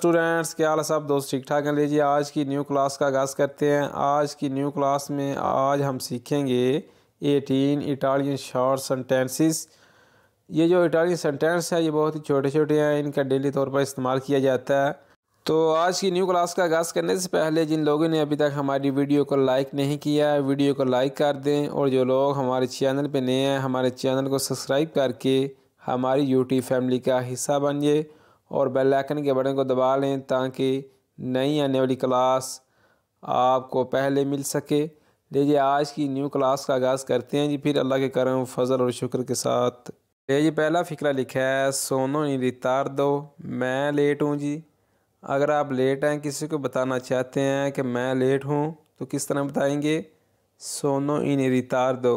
Students क्या हाल सब दोस्त ठीक ठाक हैं लीजिए आज की न्यू क्लास का आगाज़ करते हैं आज की न्यू क्लास में आज हम सीखेंगे 18 इटालियन शॉर्ट सेंटेंसेस ये जो इटालियन सेंटेंस है ये बहुत ही छोटे छोटे हैं इनका डेली तौर पर इस्तेमाल किया जाता है तो आज की न्यू क्लास का आगाज़ करने से पहले जिन लोगों ने अभी तक हमारी वीडियो को लाइक नहीं किया है वीडियो को लाइक कर दें और जो लोग हमारे चैनल पर नए हैं हमारे चैनल को सब्सक्राइब करके हमारी यूट्यूब फैमिली का हिस्सा बनिए और बेल आइकन के बटन को दबा लें ताकि नई आने वाली क्लास आपको पहले मिल सके लीजिए आज की न्यू क्लास का आगाज़ करते हैं जी फिर अल्लाह के करम फजल और शुक्र के साथ लीजिए पहला फ़िक्रा लिखा है सोनो नहीं रितार दो मैं लेट हूँ जी अगर आप लेट हैं किसी को बताना चाहते हैं कि मैं लेट हूँ तो किस तरह बताएंगे सोनो इन रितार दो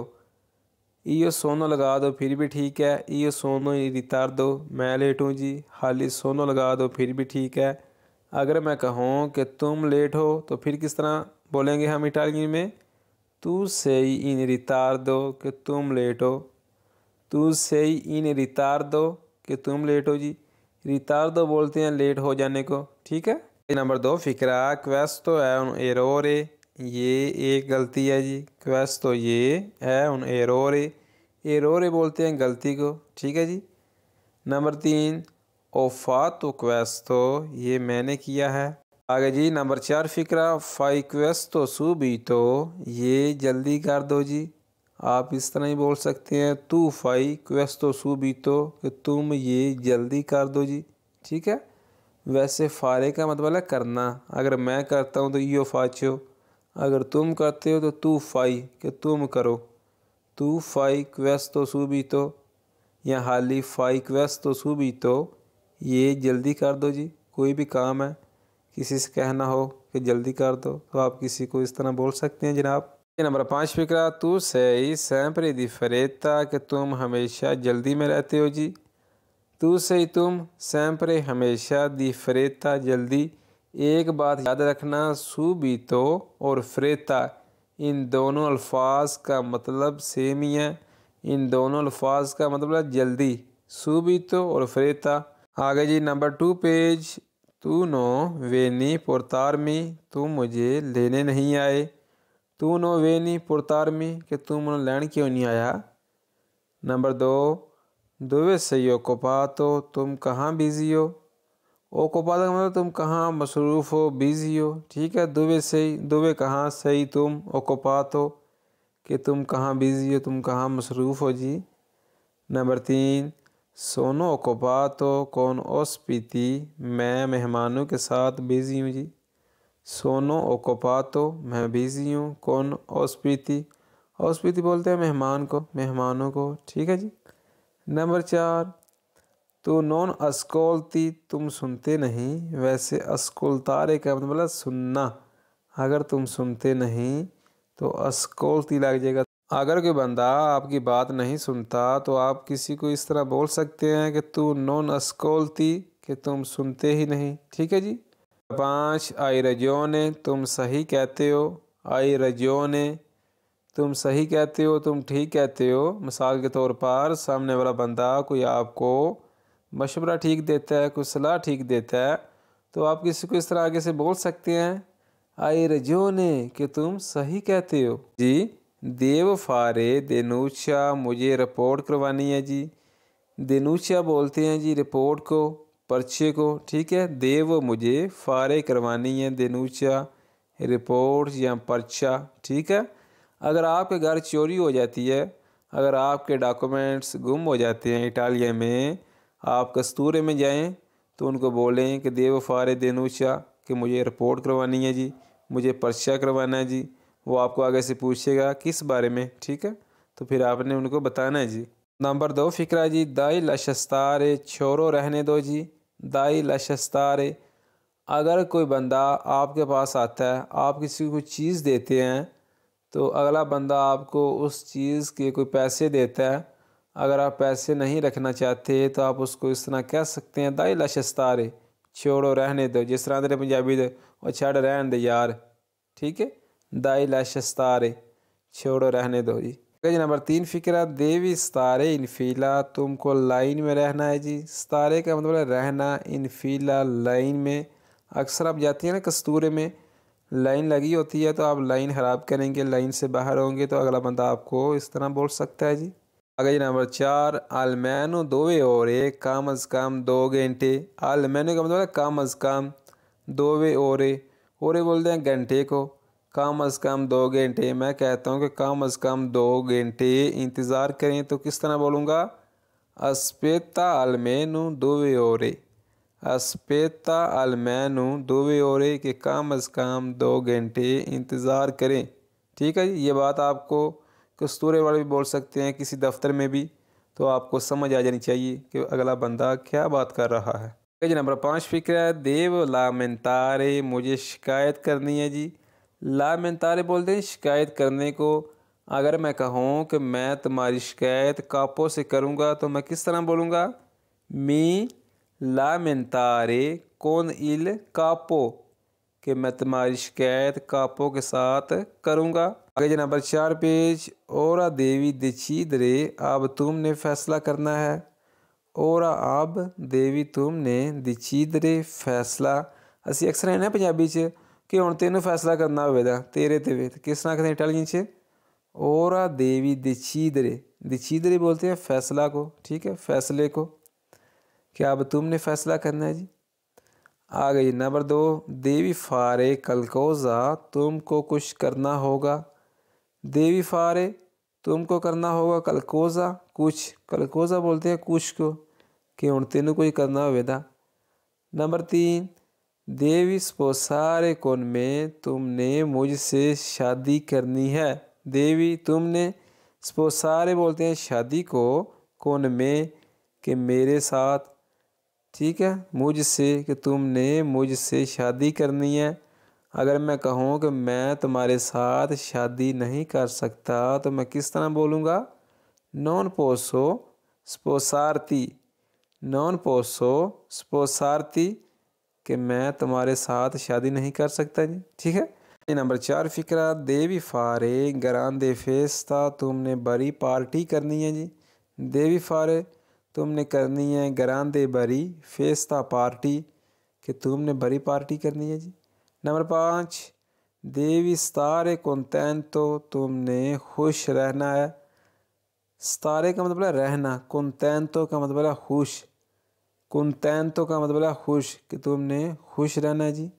इो सोनो लगा दो फिर भी ठीक है इो सोनो ही रितार दो मैं लेट हूँ जी हाली सोनो लगा दो फिर भी ठीक है अगर मैं कहूँ कि तुम लेट हो तो फिर किस तरह बोलेंगे हम इटालियन में तू से ही इन रितार दो कि तुम लेट हो तू से ही इन रितार दो कि तुम लेट हो जी रितार दो बोलते हैं लेट हो जाने को ठीक है नंबर दो फिक्रा क्वेस्ट तो है एरोरे ये एक गलती है जी क्वेश्चन तो ये है उन एरोरे एरोरे बोलते हैं गलती को ठीक है जी नंबर तीन ओफा तो क्वेश्चन तो ये मैंने किया है आगे जी नंबर चार फिक्रा फाई क्वेश्चन तो सू भी तो ये जल्दी कर दो जी आप इस तरह ही बोल सकते हैं तू फाई क्वेश्चन तो सू भी तो कि तुम ये जल्दी कर दो जी ठीक है वैसे फारे का मतलब है करना अगर मैं करता हूँ तो यो फाचो अगर तुम करते हो तो तू फाई कि तुम करो तू फाई भी तो या हाली फाई तो भी तो ये जल्दी कर दो जी कोई भी काम है किसी से कहना हो कि जल्दी कर दो तो आप किसी को इस तरह बोल सकते हैं जनाब नंबर पाँच फिक्रा तू सही सैंपरे दी फरेता कि तुम हमेशा जल्दी में रहते हो जी तू सही तुम सैंपरे हमेशा दी फरेता जल्दी एक बात याद रखना तो और फ्रेता इन दोनों अल्फाज का मतलब सेम ही है इन दोनों अल्फाज का मतलब है जल्दी तो और फ्रेता आगे जी नंबर टू पेज तू नो वेनी पुरतारमी तू मुझे लेने नहीं आए तू नो वेनी पुरतारमी कि तू मुझे लेने क्यों नहीं आया नंबर दो दुवे सैयो को पा तो तुम कहाँ बिजी हो ओ कोपाल का मतलब तुम कहाँ मसरूफ़ हो बिज़ी हो ठीक है दुबे सही दुबे कहाँ सही तुम ओ कोपात हो कि तुम कहाँ बिज़ी हो तुम कहाँ मसरूफ़ हो जी नंबर तीन सोनो ओकोपात हो कौन ओस पीती मैं मेहमानों के साथ बिज़ी हूँ जी सोनो ओकोपात हो मैं बिज़ी हूँ कौन ओस पीती पीती बोलते हैं मेहमान को मेहमानों को ठीक है जी नंबर चार तो नॉन अस्कोलती तुम सुनते नहीं वैसे अस्कोलतारे का मतलब सुनना अगर तुम सुनते नहीं तो अस्कोलती लग जाएगा अगर कोई बंदा आपकी बात नहीं सुनता तो आप किसी को इस तरह बोल सकते हैं कि तू नॉन अस्कोलती कि तुम सुनते ही नहीं ठीक है जी पाँच आई रजोने तुम सही कहते हो आई रजोने तुम सही कहते हो तुम ठीक कहते हो मिसाल के तौर पर सामने वाला बंदा कोई आपको मशवरा ठीक देता है कोई सलाह ठीक देता है तो आप किसी को इस तरह आगे से बोल सकते हैं आए रजो ने कि तुम सही कहते हो जी देव फारे देनूचा मुझे रिपोर्ट करवानी है जी देनूचा बोलते हैं जी रिपोर्ट को पर्चे को ठीक है देव मुझे फारे करवानी है देनूचा रिपोर्ट या पर्चा ठीक है अगर आपके घर चोरी हो जाती है अगर आपके डॉक्यूमेंट्स गुम हो जाते हैं इटालिया में आप कस्तूरे में जाएं तो उनको बोलें कि देव फार देनूशा कि मुझे रिपोर्ट करवानी है जी मुझे पर्चा करवाना है जी वो आपको आगे से पूछेगा किस बारे में ठीक है तो फिर आपने उनको बताना है जी नंबर दो फ़िक्रा जी दाई लशस्तार छोरों रहने दो जी दाई लशस्तार अगर कोई बंदा आपके पास आता है आप किसी को चीज़ देते हैं तो अगला बंदा आपको उस चीज़ के कोई पैसे देता है अगर आप पैसे नहीं रखना चाहते तो आप उसको इस तरह कह सकते हैं दाई लशस्तारे छोड़ो रहने दो जिस तरह तेरे पंजाबी दे और छड़ रहन दे यार ठीक है दाई लशस्तारे छोड़ो रहने दो जी जी नंबर तीन फिक्र देवी सतारे इनफीला तुमको लाइन में रहना है जी सतारे का मतलब रहना इनफीला लाइन में अक्सर आप जाती हैं ना कस्तूरे में लाइन लगी होती है तो आप लाइन ख़राब करेंगे लाइन से बाहर होंगे तो अगला बंदा आपको इस तरह बोल सकता है जी कागज नंबर चार अलमैनो दो और एक कम अज़ कम दो घंटे अलमैनो का मतलब कम अज़ कम दो और और बोलते हैं घंटे को कम अज़ कम दो घंटे मैं कहता हूँ कि कम अज़ कम दो घंटे इंतज़ार करें तो किस तरह बोलूँगा अस्पेता अलमैनो दो और अस्पेता अलमैनो दो और कि कम अज़ कम दो घंटे इंतज़ार करें ठीक है जी ये बात आपको कस्तूरे वाले भी बोल सकते हैं किसी दफ्तर में भी तो आपको समझ आ जानी चाहिए कि अगला बंदा क्या बात कर रहा है पेज नंबर पाँच फिक्र है देव लामतारे मुझे शिकायत करनी है जी लामतारे बोलते हैं शिकायत करने को अगर मैं कहूँ कि मैं तुम्हारी शिकायत कापो से करूँगा तो मैं किस तरह बोलूँगा मी लामतारे कौन इल कापो कि मैं तुम्हारी शिकायत कापो के साथ करूँगा आगे जी नंबर चार पेज और देवी दिछीद दरे अब तुमने फैसला करना है और अब देवी तुमने दिछीद दरे फैसला ਅਸੀਂ अक्सर ना पंजाबी कि हूँ ਕਿ फैसला करना ਫੈਸਲਾ तेरे ਹੋਵੇਗਾ ਤੇਰੇ ਤੇ ਵੇ ਕਿਸ ਤਰ੍ਹਾਂ ਕਹਿੰਦੇ ਇਟਾਲੀਅਨ देवी ओरा देवी दिछीदरे दिछीदरे बोलते हैं फैसला को ठीक है फैसले को क्या अब तुमने फैसला करना है जी आ गई नंबर दो देवी फारे कलकोज़ा तुमको कुछ करना होगा देवी फारे तुमको करना होगा कलकोज़ा कुछ कलकोज़ा बोलते हैं कुछ को कि हूँ तेन कोई करना होगा नंबर तीन देवी सपो सारे कौन में तुमने मुझसे शादी करनी है देवी तुमने सपो सारे बोलते हैं शादी को कौन में कि मेरे साथ ठीक है मुझसे कि तुमने मुझसे शादी करनी है अगर मैं कहूँ कि मैं तुम्हारे साथ शादी नहीं कर सकता तो मैं किस तरह बोलूँगा नॉन पोसो स्पोसारती नॉन पोसो स्पोसारती कि मैं तुम्हारे साथ शादी नहीं कर सकता जी ठीक है नंबर चार फिक्रा देवी फारे ग्रां दे फेस्ता तुमने बड़ी पार्टी करनी है जी देवी फारे तुमने करनी है ग्रां दे बड़ी फेस्ता पार्टी कि तुमने बड़ी पार्टी करनी है जी नंबर पाँच देवी सतारे तैन तो तुमने खुश रहना है सतारे का मतलब है रहना कुंतैन तो का मतलब है खुश कुंतैन तो का मतलब है खुश कि तुमने खुश रहना है जी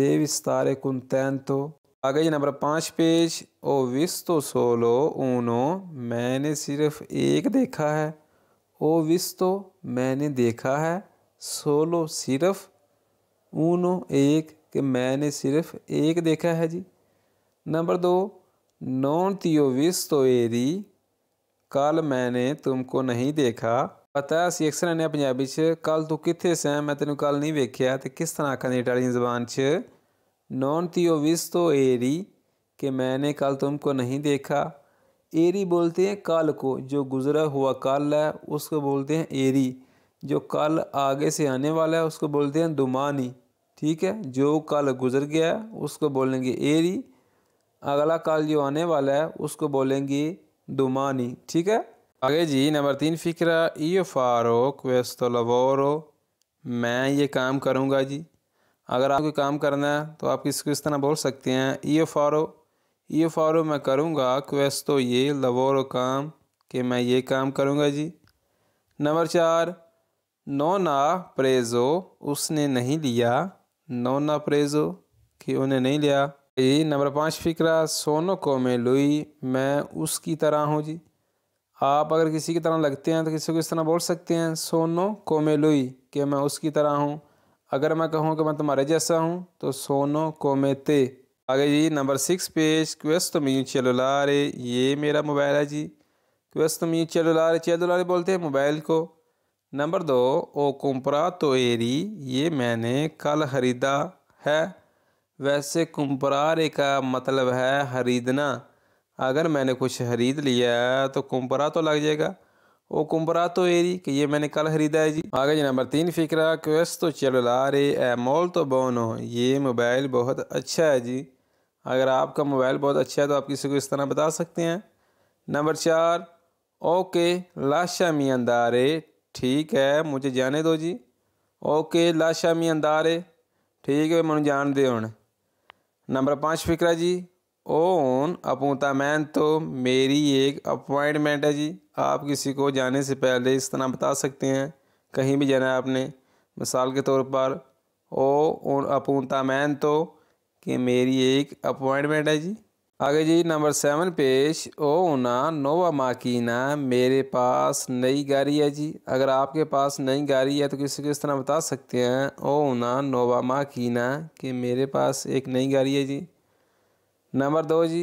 देवी सतारे तैन तो आगे जी नंबर पाँच पेज ओ विस तो सोलो ऊनो मैंने सिर्फ एक देखा है ओ विस तो मैंने देखा है सोलो सिर्फ ऊनो एक कि मैंने सिर्फ एक देखा है जी नंबर दो नॉन तियो विस तो एरी कल मैंने तुमको नहीं देखा पता है अक्सर ने पंजाबी कल तू कि सै मैं तेन कल नहीं वेख्या तो किस तरह आखा इटालियन जबान च नॉन तियो विस तो एरी कि मैंने कल तुमको नहीं देखा एरी बोलते हैं कल को जो गुजरा हुआ कल है उसको बोलते हैं एरी जो कल आगे से आने वाला है उसको बोलते हैं दुमानी ठीक है जो काल गुजर गया है उसको बोलेंगे एरी अगला काल जो आने वाला है उसको बोलेंगे दुमानी ठीक है आगे जी नंबर तीन फिक्रा यो फारो वेस्तो लवोरो मैं ये काम करूँगा जी अगर आपको काम करना है तो आप इसको इस तरह बोल सकते हैं ई फारो ई फारो मैं करूँगा क्वेस्तो तो ये लवोरो काम कि मैं ये काम करूँगा जी नंबर चार नो ना प्रेजो उसने नहीं लिया नौना प्रेजो कि उन्हें नहीं लिया जी नंबर पाँच फिक्रा सोनो को मैं लुई मैं उसकी तरह हूँ जी आप अगर किसी की तरह लगते हैं तो किसी को इस तरह बोल सकते हैं सोनो को मैं लुई कि मैं उसकी तरह हूँ अगर मैं कहूँ कि मैं तुम्हारे जैसा हूँ तो सोनो को मैं ते आगे जी नंबर सिक्स पेज क्वेस्ट मी रे ये मेरा मोबाइल है जी क्वेस्ट मी चलो ला रे ला रे बोलते हैं मोबाइल को नंबर दो ओकुम्परा तो एरी ये मैंने कल ख़रीदा है वैसे कुम्परारे का मतलब है ख़रीदना अगर मैंने कुछ ख़रीद लिया तो कुम्परा तो लग जाएगा ओ कुम्परा तो एरी कि ये मैंने कल ख़रीदा है जी आगे जी नंबर तीन फ़िक्रा क्वेस तो चलो ला रे ए मोल तो बोनो ये मोबाइल बहुत अच्छा है जी अगर आपका मोबाइल बहुत अच्छा है तो आप किसी को इस तरह बता सकते हैं नंबर चार ओके लाशा मियाँ दारे ठीक है मुझे जाने दो जी ओके लाशा मी अंदारे ठीक है मैं जान दे हूँ नंबर पाँच फिक्रा जी ओ ओन अपूता मैन तो मेरी एक अपॉइंटमेंट है जी आप किसी को जाने से पहले इस तरह बता सकते हैं कहीं भी जाना है आपने मिसाल के तौर पर ओ ओन अपूता मैन तो कि मेरी एक अपॉइंटमेंट है जी आगे जी नंबर सेवन पेश ओ ना नोवा माकीना मेरे पास नई गाड़ी है जी अगर आपके पास नई गाड़ी है तो किसी को इस तरह बता सकते हैं ओ ना नोवा माकीना कि मेरे पास एक नई गाड़ी है जी नंबर दो जी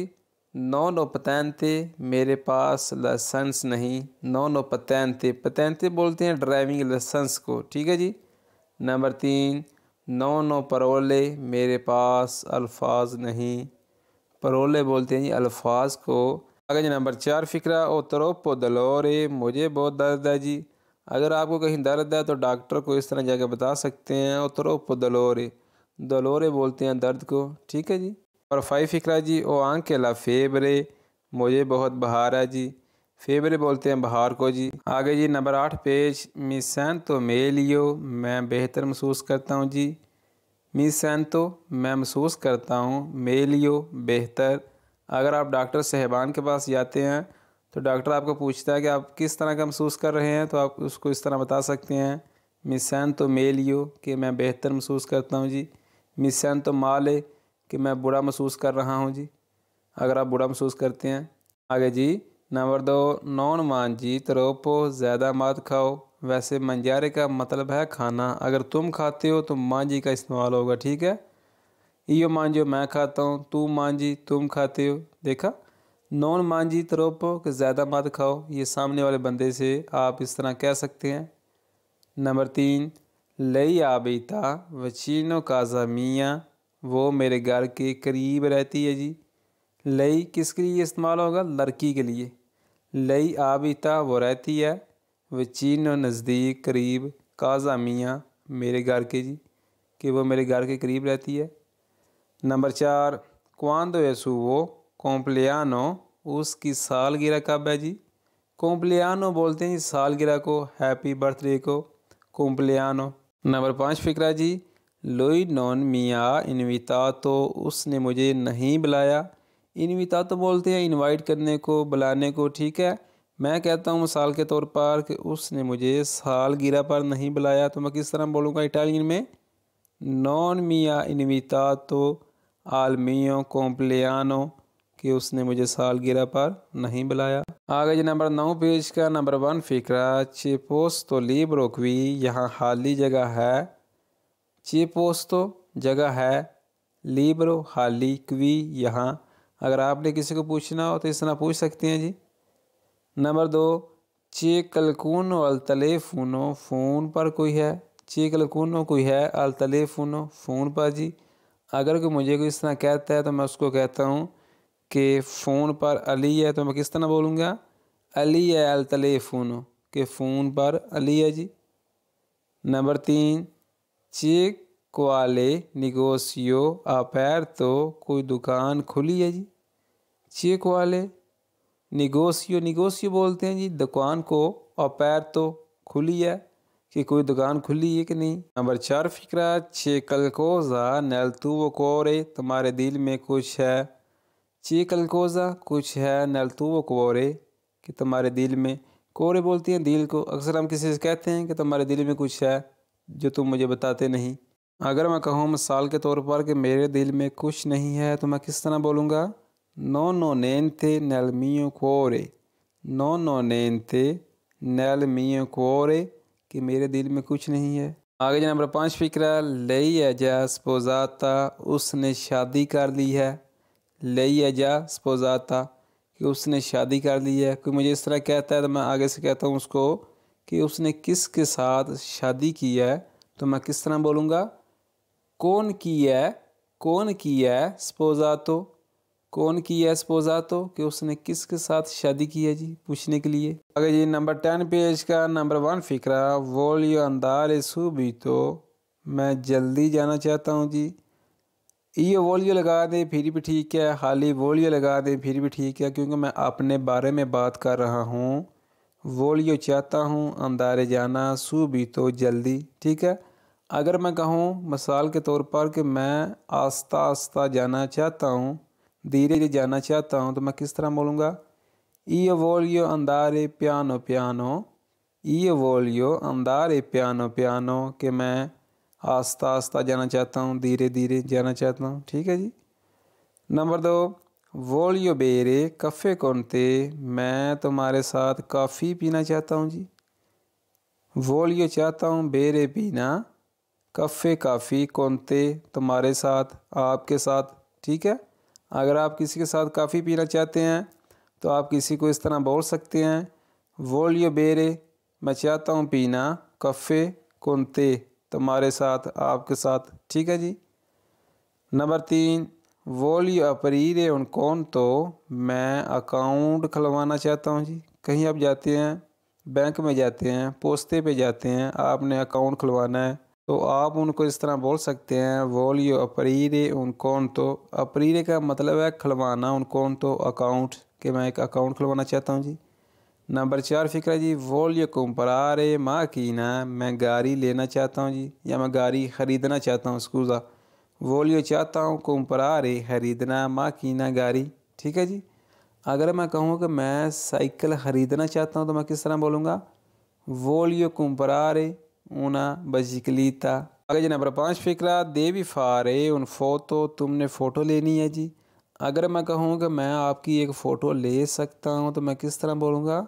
नौ नौ पतैनते मेरे पास लाइसेंस नहीं नौ नौ पतैनते पतैनते बोलते हैं ड्राइविंग लाइसेंस को ठीक है जी नंबर तीन नौ नौ परोले मेरे पास अल्फाज नहीं परोले बोलते हैं जी अल्फाज को जी नंबर चार फिक्रा ओ तरोपो दलोरे मुझे बहुत दर्द है जी अगर आपको कहीं दर्द है तो डॉक्टर को इस तरह जाके बता सकते हैं ओ तरोपो दलोरे दलोरे बोलते हैं दर्द को ठीक है जी और फाइव फिक्रा जी ओ आंख के ला फेबरे मुझे बहुत बहार है जी फेबरे बोलते हैं बहार को जी आगे जी नंबर आठ पेज मिसैन तो मे लियो मैं बेहतर महसूस करता हूँ जी मिसैंतो मैं महसूस करता हूँ मेरे लिए बेहतर अगर आप डॉक्टर साहबान के पास जाते हैं तो डॉक्टर आपको पूछता है कि आप किस तरह का महसूस कर रहे हैं तो आप उसको इस तरह बता सकते हैं मिसैन तो मे लियो कि मैं बेहतर महसूस करता हूँ जी मिसैन तो माले कि मैं बुरा महसूस कर रहा हूँ जी अगर आप बुरा महसूस करते हैं आगे जी नंबर दो नॉन मान जी तरोपो तो ज़्यादा मत खाओ वैसे मंजारे का मतलब है खाना अगर तुम खाते हो तो मांझी का इस्तेमाल होगा ठीक है यो मांझो मैं खाता हूँ तू मांझी तुम खाते हो देखा नॉन मांझी तरोपो कि ज़्यादा मत खाओ ये सामने वाले बंदे से आप इस तरह कह सकते हैं नंबर तीन लई आबीता वचीनो काजा मियाँ वो मेरे घर के करीब रहती है जी लई किसके लिए इस्तेमाल होगा लड़की के लिए लई आबीता वो रहती है वे चीन नज़दीक करीब काजा मियाँ मेरे घर के जी कि वो मेरे घर के करीब रहती है नंबर चार क्वांदो वो कॉम्पलियानो उसकी सालगिरह कब है जी कॉम्पलियानो बोलते हैं जी सालगिरह को हैप्पी बर्थडे को कॉम्पलियानो नंबर पाँच फिक्रा जी लोई नॉन मिया इनविता तो उसने मुझे नहीं बुलाया इनविता तो बोलते हैं इनवाइट करने को बुलाने को ठीक है मैं कहता हूँ मिसाल के तौर पर कि उसने मुझे सालगिरह पर नहीं बुलाया तो मैं किस तरह बोलूँगा इटालियन में नॉन मिया इनविता तो आलमियों कॉम्पलियानो कि उसने मुझे सालगिरह पर नहीं बुलाया आगे जी नंबर नौ पेज का नंबर वन फिक्रा चेपोस्तो लिब्रोकवी यहाँ हाली जगह है तो जगह है लीब्रो हाली क्वी यहाँ अगर आपने किसी को पूछना हो तो इस तरह पूछ सकते हैं जी नंबर दो चेकलकून अल तले फ़ोनो फ़ोन पर कोई है चेकलकून कोई है अल तले फ़ोनो फ़ोन पर जी अगर कोई मुझे कोई इस तरह कहता है तो मैं उसको कहता हूँ कि फ़ोन पर अली है तो मैं किस तरह बोलूँगा अली है अल तले फ़ोनो के फ़ोन पर अली है जी नंबर तीन चेक कोले निगोसियो अपैर तो कोई दुकान खुली है जी चेक वाले निगोसियो निगोसियो बोलते हैं जी दुकान को और पैर तो खुली है कि कोई दुकान खुली है कि नहीं नंबर चार फिक्रा छे कलकोजा तू व कोरे तुम्हारे दिल में कुछ है छे कलकोजा कुछ है तू वो कोरे कि तुम्हारे दिल में कोरे बोलते हैं दिल को अक्सर हम किसी से कहते हैं कि तुम्हारे दिल में कुछ है जो तुम मुझे बताते नहीं अगर मैं कहूँ मिसाल के तौर पर कि मेरे दिल में कुछ नहीं है तो मैं किस तरह बोलूँगा Nononente nel mio cuore. Nononente nel mio cuore कि मेरे दिल में कुछ नहीं है आगे जो नंबर पाँच फिक्र है लई अजा स्पोजाता उसने शादी कर ली है लई अजा स्पोजाता कि उसने शादी कर ली है कोई मुझे इस तरह कहता है तो मैं आगे से कहता हूँ उसको कि उसने किस के साथ शादी की है तो मैं किस तरह बोलूँगा कौन की है कौन की है स्पोजा तो कौन की है सपोजा तो कि उसने किसके साथ शादी की है जी पूछने के लिए अगर ये नंबर टेन पेज का नंबर वन फिक्रा यो अंदार सू भी तो मैं जल्दी जाना चाहता हूँ जी ये वोलियो लगा दें फिर भी ठीक है खाली वोलियो लगा दें फिर भी ठीक है क्योंकि मैं अपने बारे में बात कर रहा हूँ वोलियो चाहता हूँ अंदारे जाना सू भी तो जल्दी ठीक है अगर मैं कहूँ मिसाल के तौर पर कि मैं आस्ता आस्ता जाना चाहता हूँ धीरे धीरे जाना चाहता हूँ तो मैं किस तरह बोलूँगा io voglio andare प्यानो piano io voglio अंदारे प्यानो प्यानो के मैं आस्ता आस्ता जाना चाहता हूँ धीरे धीरे जाना चाहता हूँ ठीक है जी नंबर दो वोलियो बेरे कफ़े कोनते मैं तुम्हारे साथ काफ़ी पीना चाहता हूँ जी वोलियो चाहता हूँ बेरे पीना कफ़े काफ़ी कोनते तुम्हारे साथ आपके साथ ठीक है अगर आप किसी के साथ काफ़ी पीना चाहते हैं तो आप किसी को इस तरह बोल सकते हैं वोलियो बेरे मैं चाहता हूँ पीना कफ़े कुंते तुम्हारे साथ आपके साथ ठीक है जी नंबर तीन वोलियो अपरीरे उन कौन तो मैं अकाउंट खुलवाना चाहता हूँ जी कहीं आप जाते हैं बैंक में जाते हैं पोस्ते पे जाते हैं आपने अकाउंट खुलवाना है तो आप उनको इस तरह बोल सकते हैं वोलियो अप्रीरे उन कौन तो अप्रीरे का मतलब है खुलवाना उन कौन तो अकाउंट कि मैं एक अकाउंट खुलवाना चाहता हूँ जी नंबर चार है जी वोलियो कुम्परा रे माँ की ना मैं गाड़ी लेना चाहता हूँ जी या मैं गाड़ी ख़रीदना चाहता हूँ स्कूज़ा वोलियो चाहता हूँ कुम्परा रे ख़रीदना माँ की ना गाड़ी ठीक है जी अगर मैं कहूँ कि मैं साइकिल ख़रीदना चाहता हूँ तो मैं किस तरह बोलूँगा वोलियो कुम्परा रे ऊना बजिकलीता आगे जी नंबर पाँच फिक्रा देवी फारे उन फोटो तुमने फ़ोटो लेनी है जी अगर मैं कहूँ कि मैं आपकी एक फ़ोटो ले सकता हूँ तो मैं किस तरह बोलूँगा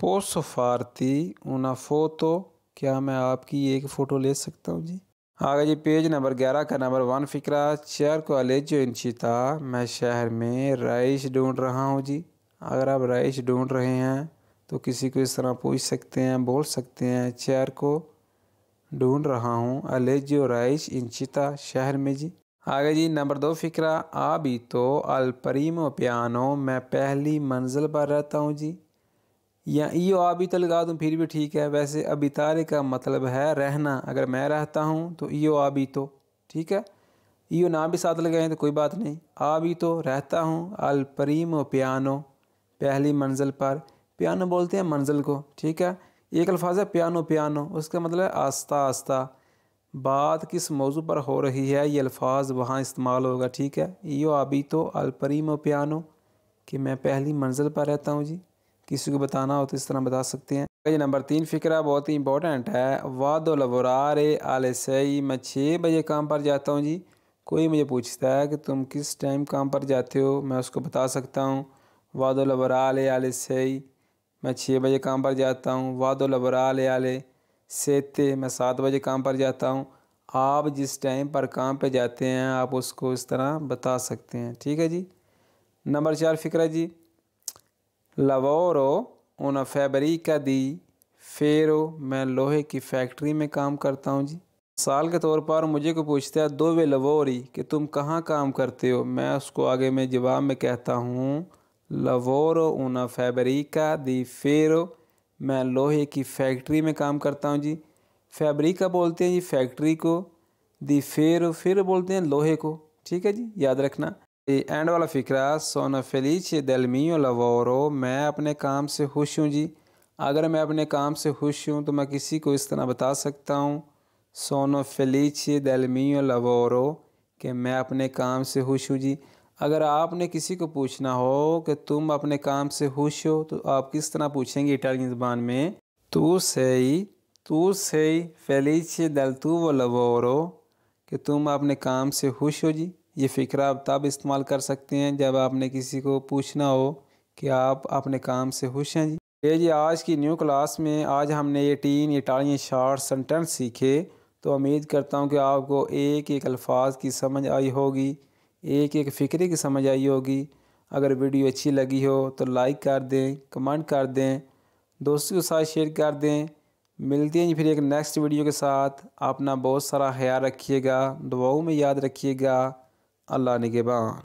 पोस्ट फारती ऊना फ़ोतो क्या मैं आपकी एक फ़ोटो ले सकता हूँ जी आगे जी पेज नंबर ग्यारह का नंबर वन फिक्रा चेयर को अलेजो इंशिता मैं शहर में राइस ढूंढ रहा हूँ जी अगर आप राइस ढूंढ रहे हैं तो किसी को इस तरह पूछ सकते हैं बोल सकते हैं चेयर को ढूंढ रहा हूँ अलेजियो राइश इंचिता शहर में जी आगे जी नंबर दो फिक्रा आ भी तो अल्परीमो पियानो मैं पहली मंजिल पर रहता हूँ जी या यो आ भी तो लगा दूँ फिर भी ठीक है वैसे अबितारे का मतलब है रहना अगर मैं रहता हूँ तो यो आ भी तो ठीक है यो ना भी साथ लगाएं तो कोई बात नहीं आ भी तो रहता हूँ अल्परीमो पियानो पहली मंजिल पर पियानो बोलते हैं मंजिल को ठीक है एक अल्फाज है पियानो पियानो उसका मतलब है आस्ता आस्ता बात किस मौजू पर हो रही है ये अल्फाज वहाँ इस्तेमाल होगा ठीक है यो अभी तो अलपरीमो पियानो कि मैं पहली मंजिल पर रहता हूँ जी किसी को बताना हो तो इस तरह बता सकते हैं ये नंबर तीन फ़िक्रा बहुत ही इंपॉर्टेंट है लबरारे आल सही मैं छः बजे काम पर जाता हूँ जी कोई मुझे पूछता है कि तुम किस टाइम काम पर जाते हो मैं उसको बता सकता हूँ लबरारे आल सही मैं छः बजे काम पर जाता हूँ वादो लबराल आले सेते मैं सात बजे काम पर जाता हूँ आप जिस टाइम पर काम पे जाते हैं आप उसको इस तरह बता सकते हैं ठीक है जी नंबर चार है जी लवोरो उन फैबरी का दी फेरो मैं लोहे की फैक्ट्री में काम करता हूँ जी साल के तौर पर मुझे को पूछता है दो वे लवोरी कि तुम कहाँ काम करते हो मैं उसको आगे में जवाब में कहता हूँ लवोरो ऊना फैब्रिका दी फेरो मैं लोहे की फैक्ट्री में काम करता हूँ जी फैब्रिका बोलते हैं जी फैक्ट्री को दी फेरो फिर बोलते हैं लोहे को ठीक है जी याद रखना एंड वाला फिक्रा सोना फेलिचे दलमियो लवोरो मैं अपने काम से खुश हूँ जी अगर मैं अपने काम से खुश हूँ तो मैं किसी को इस तरह बता सकता हूँ सोनो फेलिचे दलमियो लवोरो कि मैं अपने काम से खुश हूँ जी अगर आपने किसी को पूछना हो कि तुम अपने काम से खुश हो तो आप किस तरह पूछेंगे इटालियन ज़बान में तू सही तू सही फेलिचे दल तू वो लवोरो कि तुम अपने काम से खुश हो जी ये फ़िक्र आप तब इस्तेमाल कर सकते हैं जब आपने किसी को पूछना हो कि आप अपने काम से खुश हैं जी ये जी आज की न्यू क्लास में आज हमने ये तीन इटालियन शार्ट सेंटेंस सीखे तो उम्मीद करता हूँ कि आपको एक एक अल्फाज की समझ आई होगी एक एक फ़िक्रे की समझ आई होगी अगर वीडियो अच्छी लगी हो तो लाइक कर दें कमेंट कर दें दोस्तों के साथ शेयर कर दें मिलते हैं फिर एक नेक्स्ट वीडियो के साथ अपना बहुत सारा ख्याल रखिएगा दुआओं में याद रखिएगा अल्लाह निगेबान